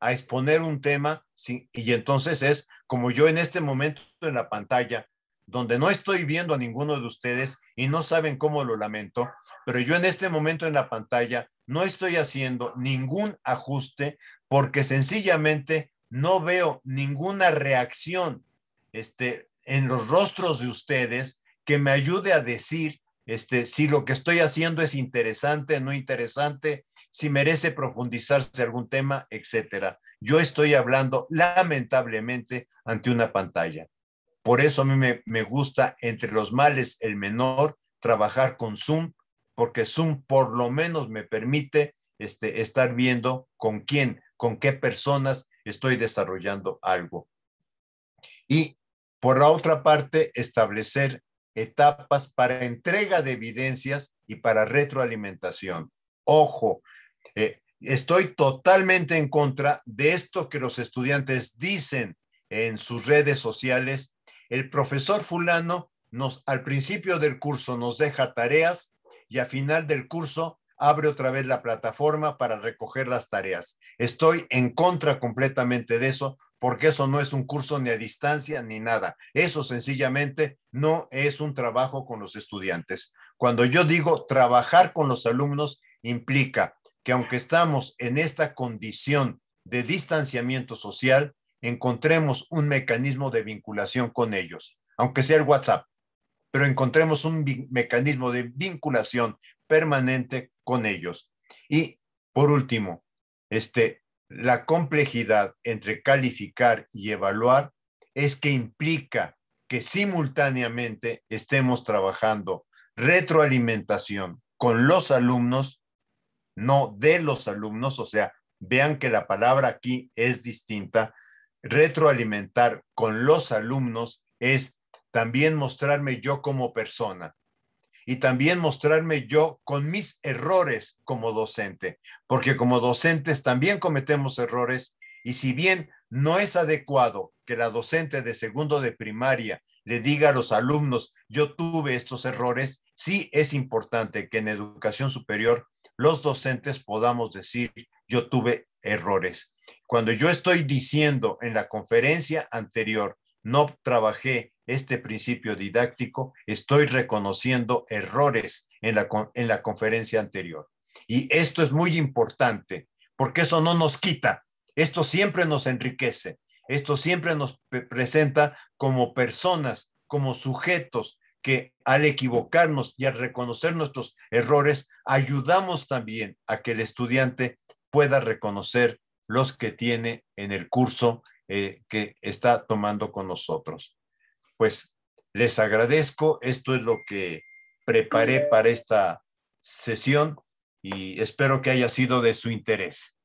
Speaker 1: a exponer un tema, y entonces es como yo en este momento en la pantalla, donde no estoy viendo a ninguno de ustedes y no saben cómo lo lamento, pero yo en este momento en la pantalla no estoy haciendo ningún ajuste porque sencillamente no veo ninguna reacción este, en los rostros de ustedes que me ayude a decir este, si lo que estoy haciendo es interesante, no interesante, si merece profundizarse algún tema, etcétera. Yo estoy hablando lamentablemente ante una pantalla. Por eso a mí me, gusta, entre los males, el menor, trabajar con Zoom, porque Zoom por lo menos me permite este, estar viendo con quién, con qué personas estoy desarrollando algo. Y por la otra parte, establecer etapas para entrega de evidencias y para retroalimentación. Ojo, eh, estoy totalmente en contra de esto que los estudiantes dicen en sus redes sociales. El profesor fulano nos al principio del curso nos deja tareas y a final del curso abre otra vez la plataforma para recoger las tareas. Estoy en contra completamente de eso porque eso no es un curso ni a distancia ni nada. Eso sencillamente no es un trabajo con los estudiantes. Cuando yo digo trabajar con los alumnos, implica que aunque estamos en esta condición de distanciamiento social, encontremos un mecanismo de vinculación con ellos, aunque sea el WhatsApp, pero encontremos un mecanismo de vinculación permanente con ellos. Y por último, este, la complejidad entre calificar y evaluar es que implica que simultáneamente estemos trabajando retroalimentación con los alumnos, no de los alumnos, o sea, vean que la palabra aquí es distinta. Retroalimentar con los alumnos es también mostrarme yo como persona, y también mostrarme yo con mis errores como docente, porque como docentes también cometemos errores y si bien no es adecuado que la docente de segundo de primaria le diga a los alumnos, yo tuve estos errores, sí es importante que en educación superior los docentes podamos decir, yo tuve errores. Cuando yo estoy diciendo en la conferencia anterior, no trabajé este principio didáctico, estoy reconociendo errores en la, conferencia anterior. Y esto es muy importante, porque eso no nos quita, esto siempre nos enriquece, esto siempre nos presenta como personas, como sujetos que al equivocarnos y al reconocer nuestros errores, ayudamos también a que el estudiante pueda reconocer los que tiene en el curso eh, que está tomando con nosotros pues les agradezco. Esto es lo que preparé para esta sesión y espero que haya sido de su interés.